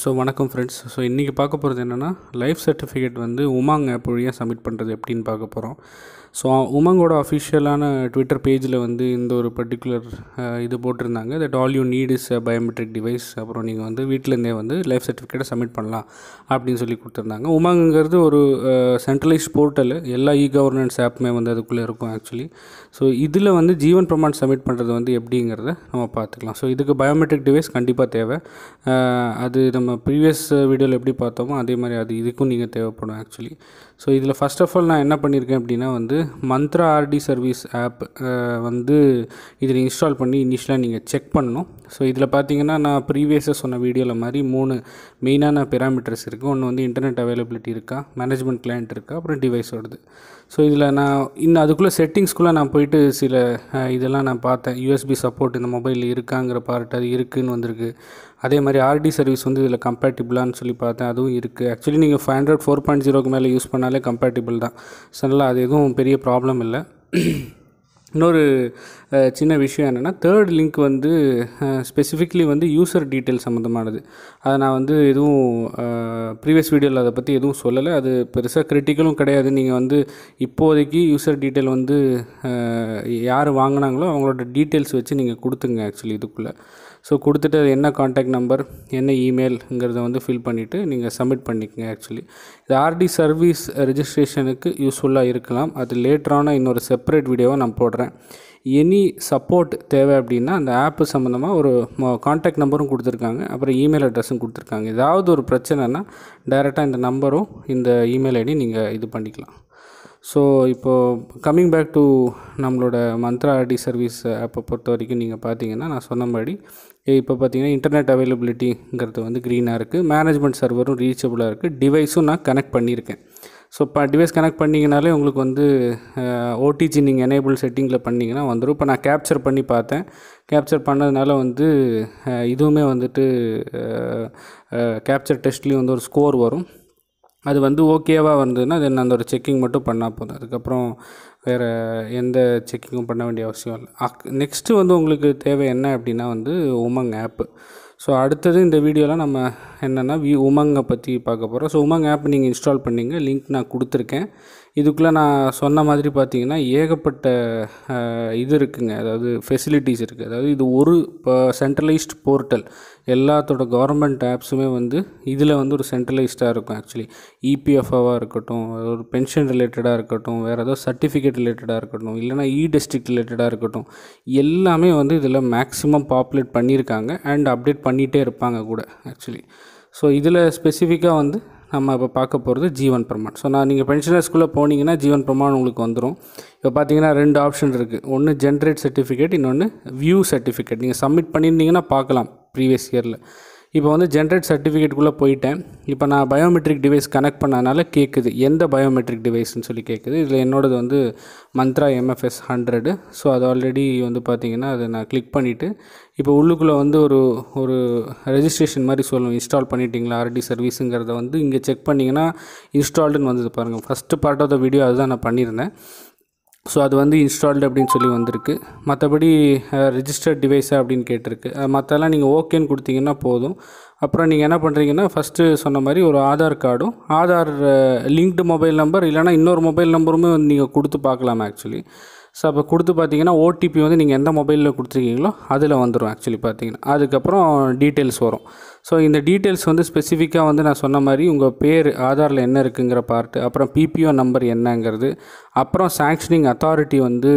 so வணக்கம் friends so இன்றைக்கி பார்க்க போகிறது என்னென்னா லைஃப் சர்டிஃபிகேட் வந்து உமாங் ஆப் வழியாக சப்மிட் பண்ணுறது எப்படின்னு பார்க்க போகிறோம் ஸோ உமங்கோட அஃபிஷியலான ட்விட்டர் பேஜில் வந்து இந்த ஒரு பர்டிகுலர் இது போட்டிருந்தாங்க that all you need is biometric device அப்புறம் நீங்கள் வந்து வீட்டிலேருந்தே வந்து லைஃப் சர்டிஃபிகேட்டை சப்மிட் பண்ணலாம் அப்படின்னு சொல்லி கொடுத்துருந்தாங்க உமங்கிறது ஒரு சென்ட்ரலைஸ் போர்ட்டல் எல்லா இ கவர்னன்ஸ் ஆப்புமே வந்து அதுக்குள்ளே இருக்கும் ஆக்சுவலி ஸோ இதில் வந்து ஜீவன் பிரமாண் சப்மிட் பண்ணுறது வந்து எப்படிங்கிறத நம்ம பார்த்துக்கலாம் ஸோ இதுக்கு பயோமெட்ரிக் டிவைஸ் கண்டிப்பாக தேவை அது நம்ம ப்ரீவியஸ் வீடியோவில் எப்படி பார்த்தோமோ அதே மாதிரி அது இதுக்கும் நீங்கள் தேவைப்படும் ஆக்சுவலி ஸோ இதில் ஃபஸ்ட் ஆஃப் ஆல் நான் என்ன பண்ணியிருக்கேன் அப்படின்னா வந்து மந்த்ரா ஆர்டி சர்வீஸ் ஆப் வந்து இதில் இன்ஸ்டால் பண்ணி இனிஷியலாக நீங்கள் செக் பண்ணணும் ஸோ இதில் பார்த்தீங்கன்னா நான் ப்ரீவியஸாக சொன்ன வீடியோவில் மாதிரி மூணு மெயினான பெராமீட்டர்ஸ் இருக்குது ஒன்று வந்து இன்டர்நெட் அவைலபிலிட்டி இருக்கா மேனேஜ்மெண்ட் கிளைண்ட் இருக்கா அப்புறம் டிவைஸோடது ஸோ இதில் நான் இன்னும் அதுக்குள்ளே செட்டிங்ஸ்குள்ளே நான் போயிட்டு சில இதெல்லாம் நான் பார்த்தேன் யூஎஸ்பி சப்போர்ட் இந்த மொபைலில் இருக்காங்கிற பார்ட் அது இருக்குதுன்னு வந்திருக்கு அதே மாதிரி ஆர்டி சர்வீஸ் வந்து இதில் கம்பேட்டிபிளான்னு சொல்லி பார்த்தேன் அதுவும் இருக்குது ஆக்சுவலி நீங்கள் ஃபைவ் ஹண்ட்ரட் ஃபோர் பாயிண்ட் ஜீரோக்கு மேலே யூஸ் பண்ணாலே கம்பேட்டிபிள் தான் ஸோ அது எதுவும் பெரிய ப்ராப்ளம் இல்லை இன்னொரு சின்ன விஷயம் என்னென்னா தேர்ட் லிங்க் வந்து ஸ்பெசிஃபிக்லி வந்து யூசர் டீட்டெயில் சம்மந்தமானது அதை நான் வந்து எதுவும் ப்ரீவியஸ் வீடியோவில் அதை பற்றி எதுவும் சொல்லலை அது பெருசாக கிரிட்டிக்கலும் கிடையாது நீங்கள் வந்து இப்போதைக்கு யூசர் டீட்டெயில் வந்து யார் வாங்கினாங்களோ அவங்களோட டீட்டெயில்ஸ் வச்சு நீங்கள் கொடுத்துங்க ஆக்சுவலி இதுக்குள்ளே ஸோ கொடுத்துட்டு என்ன காண்டாக்ட் நம்பர் என்ன இமெயில்ங்கிறத வந்து ஃபில் பண்ணிவிட்டு நீங்கள் சப்மிட் பண்ணிக்கங்க ஆக்சுவலி இது ஆர்டி சர்வீஸ் ரெஜிஸ்ட்ரேஷனுக்கு யூஸ்ஃபுல்லாக இருக்கலாம் அது லேட்டரான இன்னொரு செப்பரேட் வீடியோவை நான் போடுறேன் எனி சப்போர்ட் தேவை அப்படின்னா அந்த ஆப்பு சம்மந்தமாக ஒரு காண்டாக்ட் நம்பரும் கொடுத்துருக்காங்க அப்புறம் இமெயில் அட்ரஸும் கொடுத்துருக்காங்க ஏதாவது ஒரு பிரச்சனைனா டைரெக்டாக இந்த நம்பரும் இந்த இமெயில் ஐடி நீங்கள் இது பண்ணிக்கலாம் ஸோ இப்போது கம்மிங் பேக் டு நம்மளோட மந்த்ரா ஆர்டி சர்வீஸ் ஆப்பை பொறுத்த வரைக்கும் நீங்கள் பார்த்தீங்கன்னா நான் சொன்ன மாதிரி இப்போ பார்த்தீங்கன்னா இன்டர்நெட் அவைலபிலிட்டிங்கிறது வந்து க்ரீனாக இருக்குது மேனேஜ்மெண்ட் சர்வரும் ரீச்சபிளாக இருக்குது டிவைஸும் நான் கனெக்ட் பண்ணியிருக்கேன் ஸோ இப்போ டிவைஸ் கனெக்ட் பண்ணிங்கனாலே உங்களுக்கு வந்து ஓடிஜி நீங்கள் எனேபிள் செட்டிங்கில் பண்ணிங்கன்னா வந்துடும் இப்போ நான் கேப்சர் பண்ணி பார்த்தேன் கேப்சர் பண்ணதுனால வந்து இதுவுமே வந்துட்டு கேப்சர் டெஸ்ட்லேயும் வந்து ஒரு ஸ்கோர் வரும் அது வந்து ஓகேவாக வந்ததுன்னா தென் அந்த ஒரு செக்கிங் மட்டும் பண்ணால் போதும் அதுக்கப்புறம் வேறு எந்த செக்கிங்கும் பண்ண வேண்டிய அவசியம் இல்லை அக் நெக்ஸ்ட்டு வந்து உங்களுக்கு தேவை என்ன அப்படின்னா வந்து உமங் ஆப்பு ஸோ அடுத்தது இந்த வீடியோவில் நம்ம என்னென்னா வி உமங்கை பற்றி பார்க்க போகிறோம் ஸோ உமங் ஆப் நீங்கள் இன்ஸ்டால் பண்ணிங்க லிங்க் நான் கொடுத்துருக்கேன் இதுக்குள்ளே நான் சொன்ன மாதிரி பார்த்தீங்கன்னா ஏகப்பட்ட இது இருக்குதுங்க அதாவது ஃபெசிலிட்டிஸ் இருக்குது அதாவது இது ஒரு இப்போ சென்ட்ரலைஸ்ட் போர்ட்டல் எல்லாத்தோட கவர்மெண்ட் ஆப்ஸுமே வந்து இதில் வந்து ஒரு சென்ட்ரலைஸ்டாக இருக்கும் e ஆக்சுவலி இபிஎஃப்ஓவாக இருக்கட்டும் ஒரு பென்ஷன் ரிலேட்டடாக இருக்கட்டும் வேறு ஏதோ சர்டிஃபிகேட் ரிலேட்டடாக இருக்கட்டும் இல்லைனா இ டிஸ்ட்ரிக்ட் ரிலேட்டடாக இருக்கட்டும் எல்லாமே வந்து இதில் மேக்ஸிமம் பாப்புலேட் பண்ணியிருக்காங்க அண்ட் அப்டேட் பண்ணிகிட்டே இருப்பாங்க கூட ஆக்சுவலி ஸோ இதில் ஸ்பெசிஃபிக்காக வந்து நம்ம இப்போ பார்க்க போகிறது ஜீவன் பிரமான் ஸோ நான் நீங்கள் பென்ஷனர் ஸ்கூலில் போனீங்கன்னா ஜீவன் பிரமான் உங்களுக்கு வந்துடும் இப்போ பார்த்தீங்கன்னா ரெண்டு ஆப்ஷன் இருக்குது ஒன்று ஜென்ரேட் சர்டிஃபிகேட் இன்னொன்று வியூ சர்டிஃபிகேட் நீங்கள் சப்மிட் பண்ணியிருந்தீங்கன்னா பார்க்கலாம் ப்ரீவியஸ் இயரில் இப்போ வந்து ஜென்ரேட் சர்டிஃபிகேட்டுக்குள்ளே போயிட்டேன் இப்போ நான் பயோமெட்ரிக் டிவைஸ் கனெக்ட் பண்ணனால கேட்குது எந்த பயோமெட்ரிக் டிவைஸ்ன்னு சொல்லி கேட்குது இதில் என்னோடது வந்து மந்த்ரா எம்எஃப்எஸ் ஹண்ட்ரடு ஸோ அது ஆல்ரெடி வந்து பார்த்திங்கன்னா அதை நான் கிளிக் பண்ணிவிட்டு இப்போ உள்ளுக்குள்ளே வந்து ஒரு ஒரு ரெஜிஸ்ட்ரேஷன் மாதிரி சொல்லணும் இன்ஸ்டால் பண்ணிட்டீங்களா ஆர்டி சர்வீஸுங்கிறத வந்து இங்கே செக் பண்ணிங்கன்னா இன்ஸ்டால்டுன்னு வந்தது பாருங்கள் first part of the video அதுதான் நான் பண்ணியிருந்தேன் ஸோ அது வந்து இன்ஸ்டால்டு அப்படின்னு சொல்லி வந்திருக்கு மற்றபடி ரிஜிஸ்டர்ட் டிவைஸா அப்படின்னு கேட்டிருக்கு மற்றெல்லாம் நீங்கள் ஓகேன்னு கொடுத்தீங்கன்னா போதும் அப்புறம் நீங்கள் என்ன பண்ணுறீங்கன்னா ஃபஸ்ட்டு சொன்ன மாதிரி ஒரு ஆதார் கார்டும் ஆதார் லிங்க்டு மொபைல் நம்பர் இல்லைனா இன்னொரு மொபைல் நம்பருமே வந்து நீங்கள் கொடுத்து பார்க்கலாம் ஆக்சுவலி ஸோ அப்போ கொடுத்து பார்த்தீங்கன்னா ஓடிபி வந்து நீங்கள் எந்த மொபைலில் கொடுத்துருக்கீங்களோ அதில் வந்துடும் ஆக்சுவலி பார்த்தீங்கன்னா அதுக்கப்புறம் டீட்டெயில்ஸ் வரும் ஸோ இந்த டீட்டெயில்ஸ் வந்து ஸ்பெசிஃபிக்காக வந்து நான் சொன்ன மாதிரி உங்கள் பேர் ஆதாரில் என்ன இருக்குங்கிற பார்ட்டு அப்புறம் பிபிஓ நம்பர் என்னங்கிறது அப்புறம் சாங்ஷனிங் அத்தாரிட்டி வந்து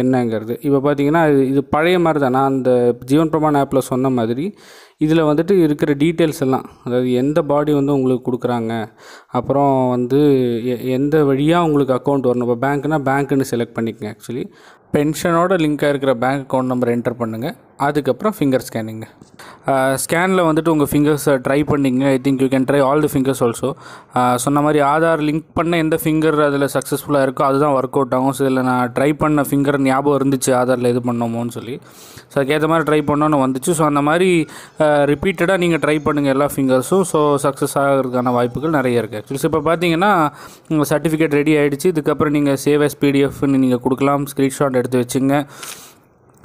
என்னங்கிறது இப்போ பார்த்தீங்கன்னா இது இது பழைய மாதிரி தான் நான் அந்த ஜீவன் பிரமான் ஆப்பில் சொன்ன மாதிரி இதில் வந்துட்டு இருக்கிற டீட்டெயில்ஸ் எல்லாம் அதாவது எந்த பாடி வந்து உங்களுக்கு கொடுக்குறாங்க அப்புறம் வந்து எந்த வழியாக உங்களுக்கு அக்கௌண்ட் வரணும் இப்போ பேங்க்னால் பேங்க்குன்னு செலக்ட் பண்ணிக்கங்க ஆக்சுவலி பென்ஷனோட லிங்க்காக இருக்கிற பேங்க் அக்கௌண்ட் நம்பர் என்டர் பண்ணுங்கள் அதுக்கப்புறம் ஃபிங்கர் ஸ்கேனிங்க ஸ்கேனில் வந்துட்டு உங்கள் ஃபிங்கர்ஸை ட்ரை பண்ணிங்க I think you can try all the fingers also சொன்ன மாதிரி ஆதார் லிங்க் பண்ண எந்த ஃபிங்கர் அதில் சக்ஸஸ்ஃபுல்லாக இருக்கோ அதுதான் ஒர்க் அவுட் ஆகும் ஸோ இதில் நான் ட்ரை பண்ண ஃபிங்கர் ஞாபகம் இருந்துச்சு ஆதாரில் இது பண்ணோமோன்னு சொல்லி ஸோ அதுக்கேற்ற மாதிரி ட்ரை பண்ணோன்னு வந்துச்சு ஸோ அந்த மாதிரி ரிப்பீட்டடாக நீங்கள் ட்ரை பண்ணுங்கள் எல்லா ஃபிங்கர்ஸும் ஸோ சக்ஸஸ் ஆகிறதுக்கான வாய்ப்புகள் நிறைய இருக்குது ஆக்சுவலி இப்போ பார்த்தீங்கன்னா உங்கள் சர்டிஃபிகேட் ரெடி ஆகிடுச்சு இதுக்கப்புறம் நீங்கள் சேவ் எஸ் பிடிஎஃப்னு நீங்கள் கொடுக்கலாம் ஸ்க்ரீன்ஷாட் எடுத்து வச்சுங்க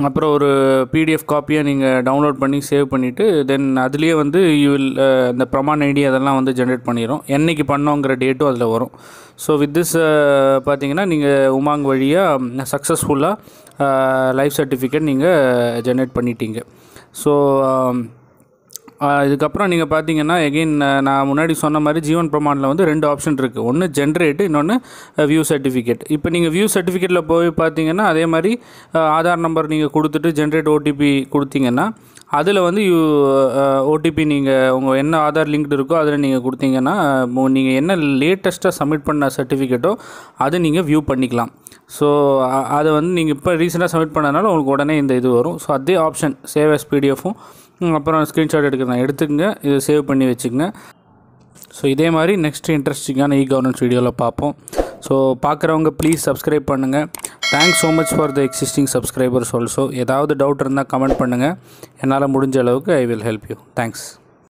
அப்புறம் ஒரு பிடிஎஃப் காப்பியை நீங்கள் டவுன்லோட் பண்ணி சேவ் பண்ணிவிட்டு தென் அதுலேயே வந்து யூ வில் இந்த ப்ரமான் ஐடி அதெல்லாம் வந்து ஜென்ரேட் பண்ணிடும் என்றைக்கு பண்ணோங்கிற டேட்டும் அதில் வரும் ஸோ வித் திஸ் பார்த்தீங்கன்னா நீங்கள் உமாங் வழியாக சக்ஸஸ்ஃபுல்லாக லைஃப் சர்டிஃபிகேட் நீங்கள் ஜென்ரேட் பண்ணிட்டீங்க ஸோ இதுக்கப்புறம் நீங்கள் பார்த்தீங்கன்னா எகெயின் நான் முன்னாடி சொன்ன மாதிரி ஜீவன் பிரமாணில் வந்து ரெண்டு ஆப்ஷன் இருக்குது ஒன்று ஜென்ரேட்டு இன்னொன்று வியூ சர்டிஃபிகேட் இப்போ நீங்கள் வியூ சர்டிஃபிகேட்டில் போய் பார்த்தீங்கன்னா அதே மாதிரி ஆதார் நம்பர் நீங்கள் கொடுத்துட்டு ஜென்ரேட் ஓடிபி கொடுத்தீங்கன்னா அதில் வந்து யூ ஓடிபி நீங்கள் உங்கள் என்ன ஆதார் லிங்க்டு இருக்கோ அதில் நீங்கள் கொடுத்தீங்கன்னா நீங்கள் என்ன லேட்டஸ்ட்டாக சப்மிட் பண்ண சர்டிஃபிகேட்டோ அதை நீங்கள் வியூ பண்ணிக்கலாம் ஸோ அதை வந்து நீங்கள் இப்போ ரீசெண்டாக சப்மிட் பண்ணதுனால உங்களுக்கு உடனே இந்த இது வரும் ஸோ அதே ஆப்ஷன் சேவ் எஸ் பிடிஎஃபும் அப்புறம் ஸ்க்ரீன்ஷாட் எடுக்கிறதா எடுத்துக்கங்க இதை சேவ் பண்ணி வச்சுக்கோங்க ஸோ இதே மாதிரி நெக்ஸ்ட் இன்ட்ரெஸ்டிங்கான இ கவர்னன்ஸ் வீடியோவில் பார்ப்போம் ஸோ பார்க்குறவங்க ப்ளீஸ் சப்ஸ்கிரைப் பண்ணுங்கள் thanks so much for the existing subscribers also ஏதாவது டவுட் இருந்தால் கமெண்ட் பண்ணுங்கள் என்னால் முடிஞ்ச அளவுக்கு I will help you thanks